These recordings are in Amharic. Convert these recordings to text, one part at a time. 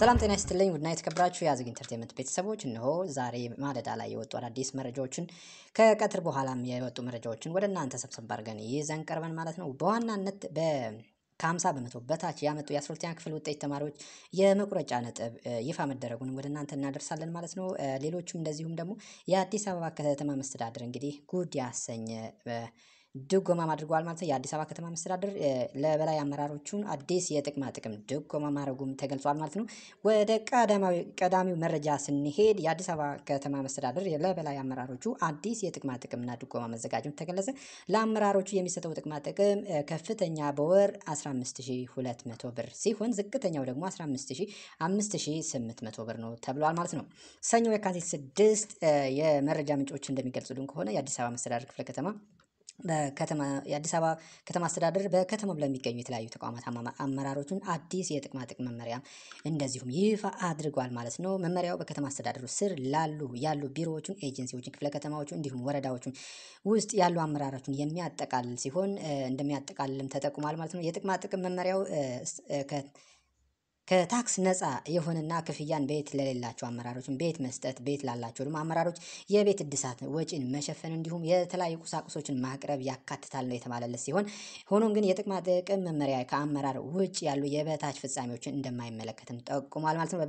ሰላም ጤና ይስጥልኝ። ውድና የተከበራችሁ የአዝግ ኢንተርቴንመንት ቤተሰቦች፣ እነሆ ዛሬ ማለዳ ላይ የወጡ አዳዲስ መረጃዎችን ከቀትር በኋላም የወጡ መረጃዎችን ወደ እናንተ ሰብሰብ አድርገን ይዘን ቀርበን ማለት ነው። በዋናነት ከ50 በመቶ በታች ያመጡ የ12ኛ ክፍል ውጤት ተማሪዎች የመቁረጫ ነጥብ ይፋ መደረጉን ወደ እናንተ እናደርሳለን ማለት ነው። ሌሎችም እንደዚሁም ደግሞ የአዲስ አበባ ከተማ መስተዳድር እንግዲህ ጉድ ያሰኘ ድጎማም አድርጓል ማለት ነው። የአዲስ አበባ ከተማ መስተዳደር ለበላይ አመራሮቹን አዲስ የጥቅማ ጥቅም ድጎማ ማድረጉም ተገልጿል ማለት ነው። ወደ ቀዳሚው መረጃ ስንሄድ የአዲስ አበባ ከተማ መስተዳደር ለበላይ አመራሮቹ አዲስ የጥቅማ ጥቅምና ድጎማ መዘጋጀም ተገለጸ። ለአመራሮቹ የሚሰጠው ጥቅማ ጥቅም ከፍተኛ በወር 15200 ብር ሲሆን ዝቅተኛው ደግሞ 15800 ብር ነው ተብሏል ማለት ነው። ሰኞ የካቲት ስድስት የመረጃ ምንጮች እንደሚገልጹልን ከሆነ የአዲስ አበባ መስተዳደር ክፍለ ከተማ በከተማ የአዲስ አበባ ከተማ አስተዳደር በከተማው ለሚገኙ የተለያዩ ተቋማት አመራሮችን አዲስ የጥቅማ ጥቅም መመሪያ እንደዚሁም ይፋ አድርጓል ማለት ነው። መመሪያው በከተማ አስተዳደሩ ስር ላሉ ያሉ ቢሮዎቹን፣ ኤጀንሲዎችን፣ ክፍለ ከተማዎቹ እንዲሁም ወረዳዎቹን ውስጥ ያሉ አመራሮችን የሚያጠቃልል ሲሆን እንደሚያጠቃልልም ተጠቁሟል ማለት ነው። የጥቅማ ጥቅም መመሪያው ከታክስ ነፃ የሆነና ክፍያን ቤት ለሌላቸው አመራሮችን ቤት መስጠት፣ ቤት ላላቸው ደግሞ አመራሮች የቤት እድሳት ወጪን መሸፈን እንዲሁም የተለያዩ ቁሳቁሶችን ማቅረብ ያካትታል ነው የተባለለት ሲሆን ሆኖም ግን የጥቅማ ጥቅም መመሪያ ከአመራር ውጭ ያሉ የበታች ፍጻሜዎችን እንደማይመለከትም ጠቁሟል ማለት ነው።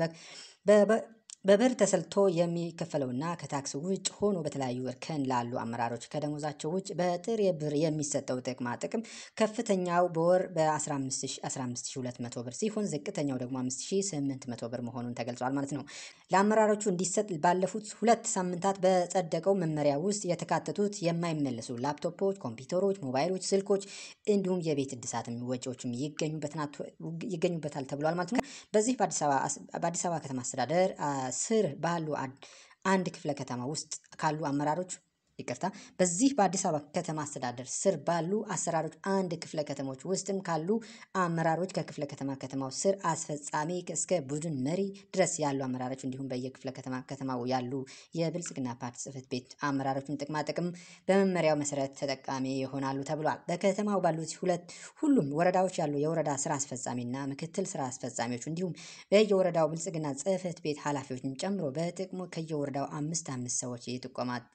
በብር ተሰልቶ የሚከፈለውና ከታክስ ውጭ ሆኖ በተለያዩ እርከን ላሉ አመራሮች ከደሞዛቸው ውጭ በጥሬ ብር የሚሰጠው ጥቅማ ጥቅም ከፍተኛው በወር በ15200 ብር ሲሆን ዝቅተኛው ደግሞ 5800 ብር መሆኑን ተገልጿል ማለት ነው። ለአመራሮቹ እንዲሰጥ ባለፉት ሁለት ሳምንታት በጸደቀው መመሪያ ውስጥ የተካተቱት የማይመለሱ ላፕቶፖች፣ ኮምፒውተሮች፣ ሞባይሎች፣ ስልኮች እንዲሁም የቤት እድሳትም ወጪዎችም ይገኙበታል ተብሏል ማለት ነው። በዚህ በአዲስ አበባ ከተማ አስተዳደር ስር ባሉ አንድ ክፍለ ከተማ ውስጥ ካሉ አመራሮች ይቅርታ በዚህ በአዲስ አበባ ከተማ አስተዳደር ስር ባሉ አሰራሮች አንድ ክፍለ ከተሞች ውስጥም ካሉ አመራሮች ከክፍለ ከተማ ከተማው ስር አስፈጻሚ እስከ ቡድን መሪ ድረስ ያሉ አመራሮች እንዲሁም በየክፍለ ከተማ ከተማው ያሉ የብልጽግና ፓርቲ ጽህፈት ቤት አመራሮችን ጥቅማ ጥቅም በመመሪያው መሰረት ተጠቃሚ ይሆናሉ ተብሏል። በከተማው ባሉት ሁለት ሁሉም ወረዳዎች ያሉ የወረዳ ስራ አስፈጻሚና ምክትል ስራ አስፈጻሚዎች እንዲሁም በየወረዳው ብልጽግና ጽህፈት ቤት ኃላፊዎችን ጨምሮ በጥቅሙ ከየወረዳው አምስት አምስት ሰዎች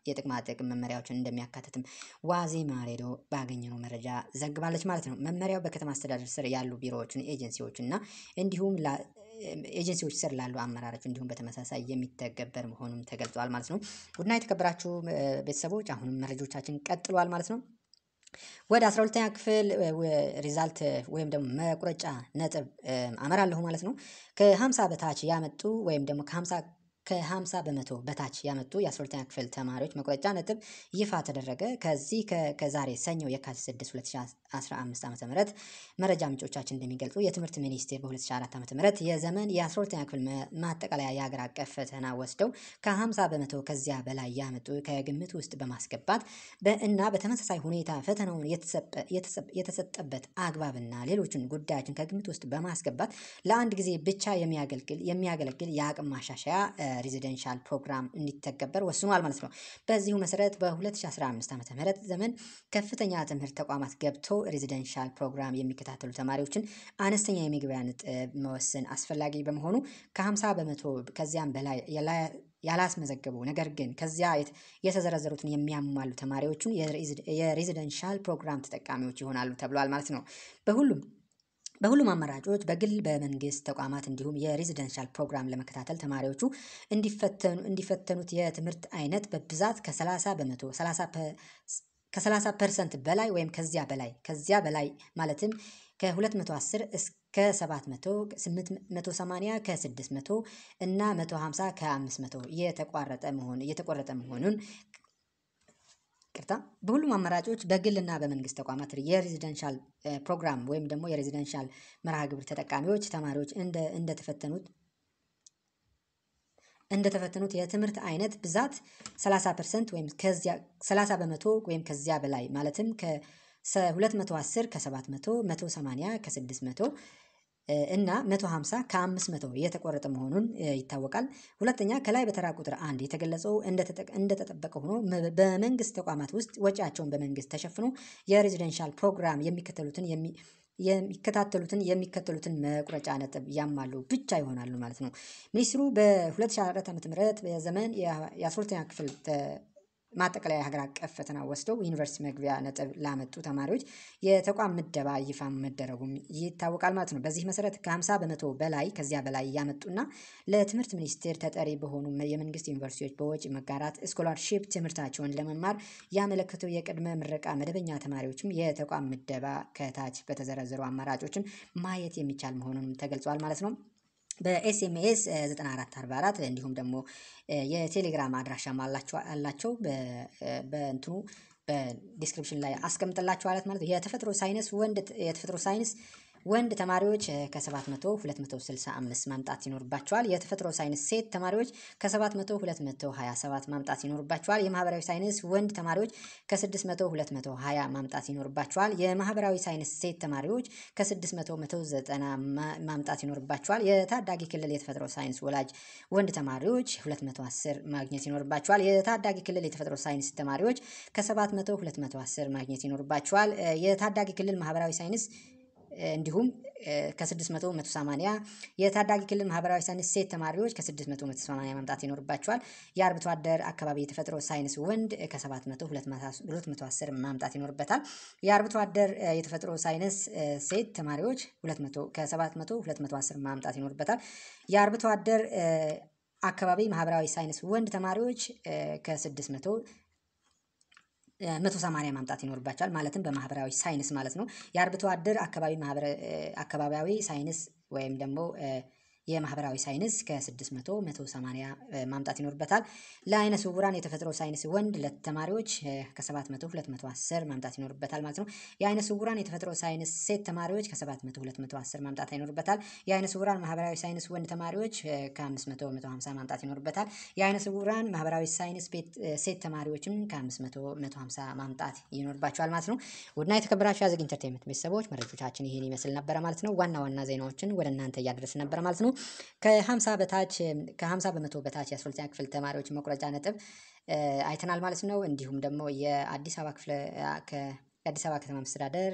የጥቅማ ጥቅም መመሪያዎችን እንደሚያካትትም ዋዜማ ሬዲዮ ባገኘነው መረጃ ዘግባለች ማለት ነው። መመሪያው በከተማ አስተዳደር ስር ያሉ ቢሮዎችን፣ ኤጀንሲዎች እና እንዲሁም ኤጀንሲዎች ስር ላሉ አመራሮች እንዲሁም በተመሳሳይ የሚተገበር መሆኑም ተገልጿል ማለት ነው። ውድና የተከበራችሁ ቤተሰቦች አሁንም መረጃዎቻችን ቀጥሏል ማለት ነው። ወደ 12ኛ ክፍል ሪዛልት ወይም ደግሞ መቁረጫ ነጥብ አመራለሁ ማለት ነው። ከ50 በታች ያመጡ ወይም ደግሞ ከ50 ከ50 በመቶ በታች ያመጡ የ12ኛ ክፍል ተማሪዎች መቁረጫ ነጥብ ይፋ ተደረገ። ከዚህ ከዛሬ ሰኞ የካቲት 6 2015 ዓ.ም መረጃ ምንጮቻችን እንደሚገልጹ የትምህርት ሚኒስቴር በ2004 ዓ.ም የዘመን የ12ኛ ክፍል ማጠቃለያ የሀገር አቀፍ ፈተና ወስደው ከ50 በመቶ ከዚያ በላይ ያመጡ ከግምት ውስጥ በማስገባት እና በተመሳሳይ ሁኔታ ፈተናውን የተሰጠበት አግባብና ሌሎችን ጉዳዮችን ከግምት ውስጥ በማስገባት ለአንድ ጊዜ ብቻ የሚያገለግል የአቅም ማሻሻያ በሬዚደንሻል ፕሮግራም እንዲተገበር ወስኗል ማለት ነው። በዚሁ መሰረት በ2015 ዓ ም ዘመን ከፍተኛ ትምህርት ተቋማት ገብተው ሬዚደንሻል ፕሮግራም የሚከታተሉ ተማሪዎችን አነስተኛ የመግቢያ ነጥብ መወሰን አስፈላጊ በመሆኑ ከ50 በመቶ ከዚያም በላይ ያላስመዘገቡ ነገር ግን ከዚያ የተዘረዘሩትን የሚያሟሉ ተማሪዎቹን የሬዚደንሻል ፕሮግራም ተጠቃሚዎች ይሆናሉ ተብሏል ማለት ነው። በሁሉም በሁሉም አማራጮች በግል በመንግስት ተቋማት እንዲሁም የሬዚደንሻል ፕሮግራም ለመከታተል ተማሪዎቹ እንዲፈተኑ እንዲፈተኑት የትምህርት አይነት በብዛት ከ በመቶ 30 ፐርሰንት በላይ ወይም ከዚያ በላይ ከዚያ በላይ ማለትም ከ210 እስከ 700 880 ከ600 እና 150 ከ500 የተቋረጠ የተቆረጠ መሆኑን ቅርታ በሁሉም አመራጮች በግልና በመንግስት ተቋማት የሬዚደንሻል ፕሮግራም ወይም ደግሞ የሬዚደንሻል መርሃ ግብር ተጠቃሚዎች ተማሪዎች እንደተፈተኑት እንደተፈተኑት የትምህርት አይነት ብዛት 30 ፐርሰንት ወይም ከዚያ 30 በመቶ ወይም ከዚያ በላይ ማለትም ከ210 ከ700 180 ከ600 እና 150 ከ 500 መቶ የተቆረጠ መሆኑን ይታወቃል። ሁለተኛ ከላይ በተራ ቁጥር አንድ የተገለጸው እንደተጠበቀ ሆኖ በመንግስት ተቋማት ውስጥ ወጪያቸውን በመንግስት ተሸፍኖ የሬዚደንሻል ፕሮግራም የሚከተሉትን የሚከታተሉትን የሚከተሉትን መቁረጫ ነጥብ ያማሉ ብቻ ይሆናሉ ማለት ነው። ሚኒስትሩ በ2004 ዓ.ም በዘመን የአስራ ኛ ክፍል ማጠቃለያ ሀገር አቀፍ ፈተና ወስደው ዩኒቨርሲቲ መግቢያ ነጥብ ላመጡ ተማሪዎች የተቋም ምደባ ይፋ መደረጉም ይታወቃል ማለት ነው። በዚህ መሰረት ከ50 በመቶ በላይ ከዚያ በላይ ያመጡና ለትምህርት ሚኒስቴር ተጠሪ በሆኑ የመንግስት ዩኒቨርሲቲዎች በወጪ መጋራት ስኮላርሺፕ ትምህርታቸውን ለመማር ያመለከተው የቅድመ ምረቃ መደበኛ ተማሪዎችም የተቋም ምደባ ከታች በተዘረዘሩ አማራጮችን ማየት የሚቻል መሆኑንም ተገልጿል ማለት ነው። በኤስኤምኤስ 9444 እንዲሁም ደግሞ የቴሌግራም አድራሻም አላቸው በእንትኑ በዲስክሪፕሽን ላይ አስቀምጥላችኋለሁ ማለት ነው። የተፈጥሮ ሳይንስ ወንድ የተፈጥሮ ሳይንስ ወንድ ተማሪዎች ከ700 265 ማምጣት ይኖርባቸዋል። የተፈጥሮ ሳይንስ ሴት ተማሪዎች ከ700 227 ማምጣት ይኖርባቸዋል። የማህበራዊ ሳይንስ ወንድ ተማሪዎች ከ600 220 ማምጣት ይኖርባቸዋል። የማህበራዊ ሳይንስ ሴት ተማሪዎች ከ600 190 ማምጣት ይኖርባቸዋል። የታዳጊ ክልል የተፈጥሮ ሳይንስ ወላጅ ወንድ ተማሪዎች 210 ማግኘት ይኖርባቸዋል። የታዳጊ ክልል የተፈጥሮ ሳይንስ ተማሪዎች ከ700 210 ማግኘት ይኖርባቸዋል። የታዳጊ ክልል ማህበራዊ ሳይንስ እንዲሁም ከ 680 180 የታዳጊ ክልል ማህበራዊ ሳይንስ ሴት ተማሪዎች ከ 680 180 ማምጣት ይኖርባቸዋል። የአርብቶ አደር አካባቢ የተፈጥሮ ሳይንስ ወንድ ከ700 210 ማምጣት ይኖርበታል። የአርብቶ አደር የተፈጥሮ ሳይንስ ሴት ተማሪዎች ከ700 210 ማምጣት ይኖርበታል። የአርብቶ አደር አካባቢ ማህበራዊ ሳይንስ ወንድ ተማሪዎች ከ600 180 ማምጣት ይኖርባቸዋል ማለትም በማህበራዊ ሳይንስ ማለት ነው። የአርብቶ አደር አካባቢ ማህበረ አካባቢያዊ ሳይንስ ወይም ደግሞ የማህበራዊ ሳይንስ ከ600 180 ማምጣት ይኖርበታል። ለአይነ ስውራን የተፈጥሮ ሳይንስ ወንድ ለተማሪዎች ከ700 210 ማምጣት ይኖርበታል ማለት ነው። የአይነ ስውራን የተፈጥሮ ሳይንስ ሴት ተማሪዎች ከ700 210 ማምጣት ይኖርበታል። የአይነ ስውራን ማህበራዊ ሳይንስ ወንድ ተማሪዎች ከ500 150 ማምጣት ይኖርበታል። የአይነ ስውራን ማህበራዊ ሳይንስ ሴት ተማሪዎችም ከ500 150 ማምጣት ይኖርባቸዋል ማለት ነው። ውድና የተከበራችሁ የዝግ ኢንተርቴንመንት ቤተሰቦች መረጆቻችን ይህን ይመስል ነበረ ማለት ነው። ዋና ዋና ዜናዎችን ወደ እናንተ እያደረስን ነበረ ማለት ነው። ከ50 በታች ከ50 በመቶ በታች የአስራ ክፍል ተማሪዎች መቁረጫ ነጥብ አይተናል ማለት ነው። እንዲሁም ደግሞ የአዲስ አበባ ክፍለ የአዲስ አበባ ከተማ መስተዳደር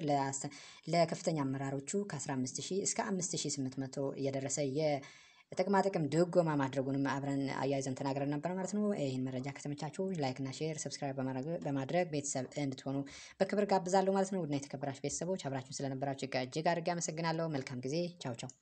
ለከፍተኛ አመራሮቹ ከ15000 እስከ 5800 እየደረሰ የጥቅማ ጥቅም ድጎማ ማድረጉንም አብረን አያይዘን ተናግረን ነበር ማለት ነው። ይህን መረጃ ከተመቻችሁ ላይክ እና ሼር ሰብስክራይብ በማድረግ ቤተሰብ እንድትሆኑ በክብር ጋብዛለሁ ማለት ነው። ውድና የተከበራችሁ ቤተሰቦች አብራችሁን ስለነበራችሁ እጅግ አድርጌ አመሰግናለሁ። መልካም ጊዜ። ቻው ቻው